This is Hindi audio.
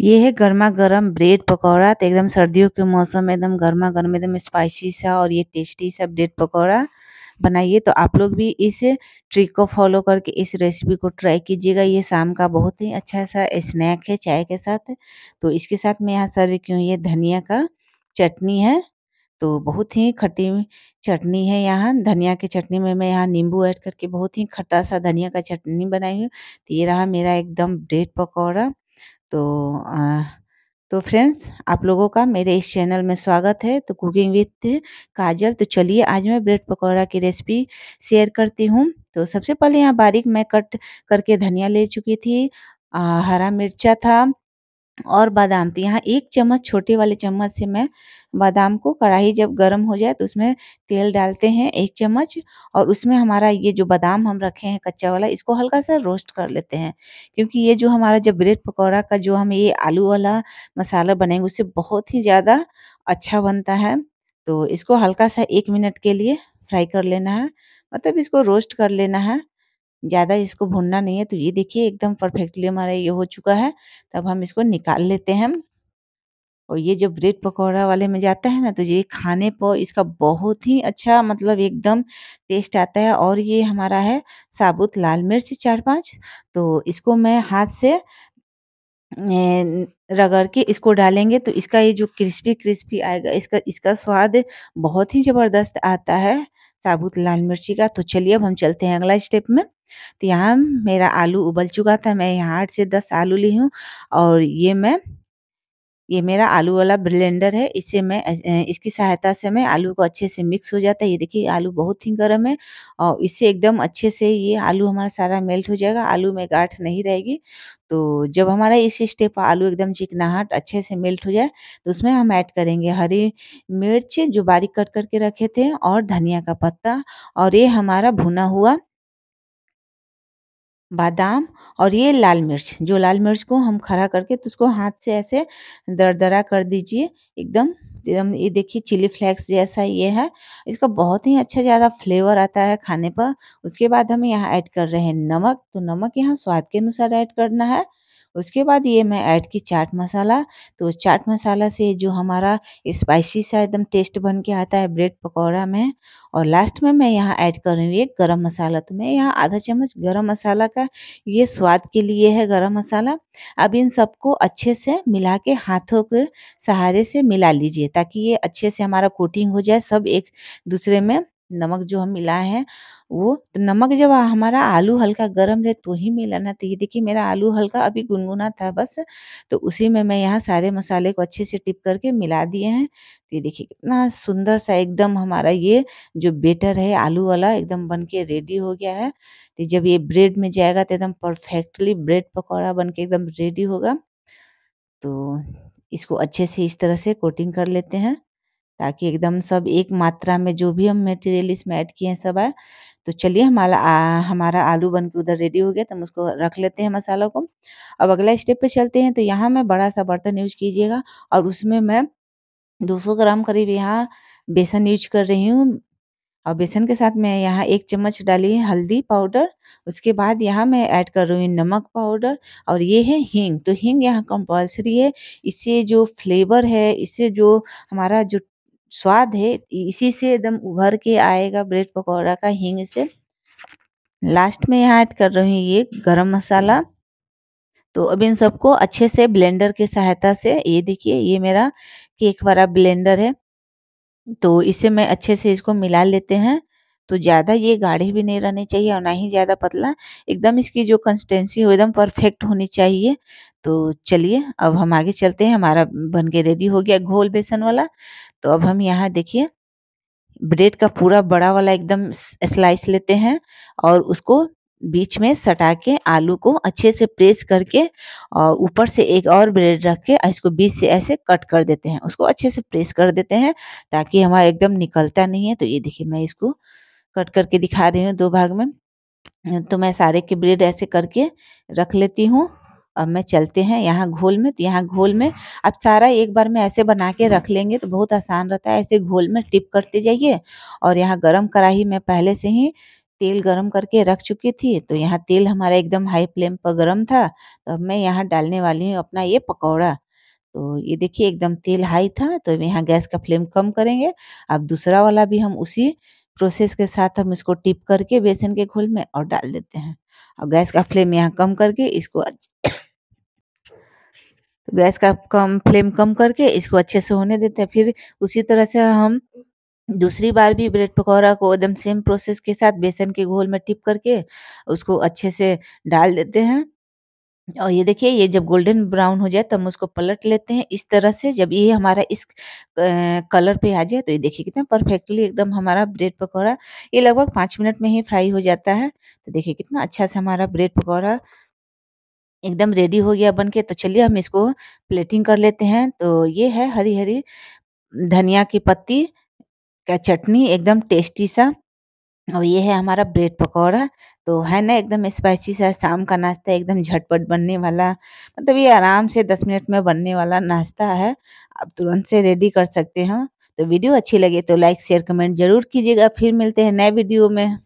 ये है गर्मा गर्म ब्रेड पकौड़ा तो एकदम सर्दियों के मौसम में एकदम गर्मा गर्म एकदम स्पाइसी सा और ये टेस्टी सा ब्रेड पकौड़ा बनाइए तो आप लोग भी इस ट्रिक को फॉलो करके इस रेसिपी को ट्राई कीजिएगा ये शाम का बहुत ही अच्छा सा स्नैक है चाय के साथ तो इसके साथ मैं यहाँ सर्व क्यों ये धनिया का चटनी है तो बहुत ही खट्टी चटनी है यहाँ धनिया की चटनी में मैं यहाँ नींबू ऐड करके बहुत ही खट्टा सा धनिया का चटनी बनाई हूँ तो ये रहा मेरा एकदम ब्रेड पकौड़ा तो आ, तो फ्रेंड्स आप लोगों का मेरे इस चैनल में स्वागत है तो कुकिंग विथ काजल तो चलिए आज मैं ब्रेड पकौड़ा की रेसिपी शेयर करती हूँ तो सबसे पहले यहाँ बारीक मैं कट करके धनिया ले चुकी थी आ, हरा मिर्चा था और बादाम तो यहाँ एक चम्मच छोटे वाले चम्मच से मैं बादाम को कढ़ाई जब गर्म हो जाए तो उसमें तेल डालते हैं एक चम्मच और उसमें हमारा ये जो बादाम हम रखे हैं कच्चा वाला इसको हल्का सा रोस्ट कर लेते हैं क्योंकि ये जो हमारा जब ब्रेड पकौड़ा का जो हम ये आलू वाला मसाला बनेंगे उससे बहुत ही ज़्यादा अच्छा बनता है तो इसको हल्का सा एक मिनट के लिए फ्राई कर लेना है मतलब इसको रोस्ट कर लेना है ज़्यादा इसको भूनना नहीं है तो ये देखिए एकदम परफेक्टली हमारा ये हो चुका है तब हम इसको निकाल लेते हैं और ये जो ब्रेड पकौड़ा वाले में जाता है ना तो ये खाने पर इसका बहुत ही अच्छा मतलब एकदम टेस्ट आता है और ये हमारा है साबुत लाल मिर्च चार पांच तो इसको मैं हाथ से रगड़ के इसको डालेंगे तो इसका ये जो क्रिस्पी क्रिस्पी आएगा इसका इसका स्वाद बहुत ही ज़बरदस्त आता है साबुत लाल मिर्ची का तो चलिए अब हम चलते हैं अगला स्टेप में तो यहाँ मेरा आलू उबल चुका था मैं यहाँ आठ से दस आलू ली हूँ और ये मैं ये मेरा आलू वाला ब्लेंडर है इससे मैं इसकी सहायता से मैं आलू को अच्छे से मिक्स हो जाता है ये देखिए आलू बहुत ही गर्म है और इससे एकदम अच्छे से ये आलू हमारा सारा मेल्ट हो जाएगा आलू में गांठ नहीं रहेगी तो जब हमारा इस स्टेप आलू एकदम चिकनाहट अच्छे से मेल्ट हो जाए तो उसमें हम ऐड करेंगे हरी मिर्च जो बारीक कट करके रखे थे और धनिया का पत्ता और ये हमारा भुना हुआ बादाम और ये लाल मिर्च जो लाल मिर्च को हम खड़ा करके तो उसको हाथ से ऐसे दरदरा कर दीजिए एकदम एकदम ये देखिए चिली फ्लेक्स जैसा ये है इसका बहुत ही अच्छा ज़्यादा फ्लेवर आता है खाने पर उसके बाद हम यहाँ ऐड कर रहे हैं नमक तो नमक यहाँ स्वाद के अनुसार ऐड करना है उसके बाद ये मैं ऐड की चाट मसाला तो चाट मसाला से जो हमारा स्पाइसी सा एकदम टेस्ट बन के आता है ब्रेड पकौड़ा में और लास्ट में मैं यहाँ ऐड कर रही हूँ ये गरम मसाला तो मैं यहाँ आधा चम्मच गरम मसाला का ये स्वाद के लिए है गरम मसाला अब इन सबको अच्छे से मिला के हाथों के सहारे से मिला लीजिए ताकि ये अच्छे से हमारा कोटिंग हो जाए सब एक दूसरे में नमक जो हम मिलाए हैं वो तो नमक जब हमारा आलू हल्का गर्म रहे तो ही मिलाना चाहिए तो देखिए मेरा आलू हल्का अभी गुनगुना था बस तो उसी में मैं यहाँ सारे मसाले को अच्छे से टिप करके मिला दिए हैं तो ये देखिए कितना सुंदर सा एकदम हमारा ये जो बेटर है आलू वाला एकदम बन के रेडी हो गया है तो जब ये ब्रेड में जाएगा तो एकदम परफेक्टली ब्रेड पकौड़ा बन के एकदम रेडी होगा तो इसको अच्छे से इस तरह से कोटिंग कर लेते हैं ताकि एकदम सब एक मात्रा में जो भी हम मटेरियल इसमें ऐड किए हैं सब आए तो चलिए हमारा हमारा आलू बन के उधर रेडी हो गया तो हम उसको रख लेते हैं मसालों को अब अगला स्टेप पे चलते हैं तो यहाँ मैं बड़ा सा बर्तन यूज कीजिएगा और उसमें मैं 200 ग्राम करीब यहाँ बेसन यूज कर रही हूँ और बेसन के साथ मैं यहाँ एक चम्मच डाली है हल्दी पाउडर उसके बाद यहाँ मैं ऐड कर रही हूँ नमक पाउडर और ये है हींग तो हींग यहाँ कंपल्सरी है इससे जो फ्लेवर है इससे जो हमारा जो स्वाद है इसी से एकदम उभर के आएगा ब्रेड पकौड़ा का हींग से लास्ट में यहाँ ऐड कर रही हूँ ये गरम मसाला तो अब इन सबको अच्छे से ब्लेंडर की सहायता से ये देखिए ये मेरा केक वाला ब्लेंडर है तो इसे मैं अच्छे से इसको मिला लेते हैं तो ज़्यादा ये गाढ़े भी नहीं रहने चाहिए और ना ही ज़्यादा पतला एकदम इसकी जो कंसिस्टेंसी हो एकदम परफेक्ट होनी चाहिए तो चलिए अब हम आगे चलते हैं हमारा बन के रेडी हो गया घोल बेसन वाला तो अब हम यहाँ देखिए ब्रेड का पूरा बड़ा वाला एकदम स्लाइस लेते हैं और उसको बीच में सटा के आलू को अच्छे से प्रेस करके और ऊपर से एक और ब्रेड रख के इसको बीच से ऐसे कट कर देते हैं उसको अच्छे से प्रेस कर देते हैं ताकि हमारा एकदम निकलता नहीं है तो ये देखिए मैं इसको कट करके दिखा रही हूँ दो भाग में तो मैं सारे के ब्रेड ऐसे करके रख लेती हूँ अब मैं चलते हैं यहाँ घोल में तो यहाँ घोल में अब सारा एक बार में ऐसे बना के रख लेंगे तो बहुत आसान रहता है ऐसे घोल में टिप करते जाइए और यहाँ गर्म कढ़ाई में पहले से ही तेल गरम करके रख चुकी थी तो यहाँ तेल हमारा एकदम हाई फ्लेम पर गरम था तो अब मैं यहाँ डालने वाली हूँ अपना ये पकौड़ा तो ये देखिए एकदम तेल हाई था तो यहाँ गैस का फ्लेम कम करेंगे अब दूसरा वाला भी हम उसी प्रोसेस के साथ हम इसको टिप करके बेसन के घोल में और डाल देते हैं और गैस का फ्लेम यहाँ कम करके इसको तो गैस का कम फ्लेम कम करके इसको अच्छे से होने देते हैं फिर उसी तरह से हम दूसरी बार भी ब्रेड पकौड़ा को एकदम सेम प्रोसेस के साथ बेसन के घोल में टिप करके उसको अच्छे से डाल देते हैं और ये देखिए ये जब गोल्डन ब्राउन हो जाए तब हम उसको पलट लेते हैं इस तरह से जब ये हमारा इस कलर पे आ जाए तो ये देखिए कितना परफेक्टली एकदम हमारा ब्रेड पकौड़ा ये लगभग पाँच मिनट में ही फ्राई हो जाता है तो देखिए कितना अच्छा से हमारा ब्रेड पकौड़ा एकदम रेडी हो गया बनके तो चलिए हम इसको प्लेटिंग कर लेते हैं तो ये है हरी-हरी धनिया की पत्ती का चटनी एकदम टेस्टी सा और ये है हमारा ब्रेड पकौड़ा तो है ना एकदम स्पाइसी सा शाम का नाश्ता एकदम झटपट बनने वाला मतलब ये आराम से दस मिनट में बनने वाला नाश्ता है आप तुरंत से रेडी कर सकते हो तो वीडियो अच्छी लगे तो लाइक शेयर कमेंट जरूर कीजिएगा फिर मिलते हैं नए वीडियो में।